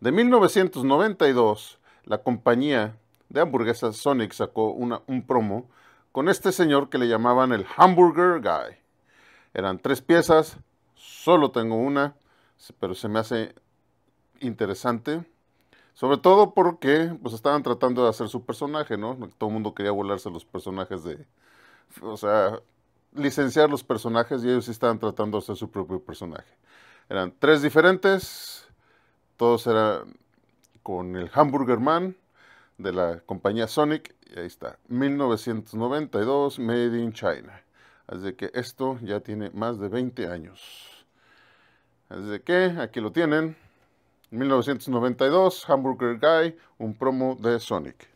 De 1992, la compañía de hamburguesas Sonic sacó un promo con este señor que le llamaban el Hamburger Guy. Eran tres piezas, solo tengo una, pero se me hace interesante. Sobre todo porque pues estaban tratando de hacer su personaje, ¿no? Todo el mundo quería volarse los personajes de... O sea, licenciar los personajes y ellos estaban tratando de hacer su propio personaje. Eran tres diferentes, todo será con el Hamburger Man de la compañía Sonic. Y ahí está, 1992, Made in China. Así que esto ya tiene más de 20 años. Así que aquí lo tienen. 1992, Hamburger Guy, un promo de Sonic.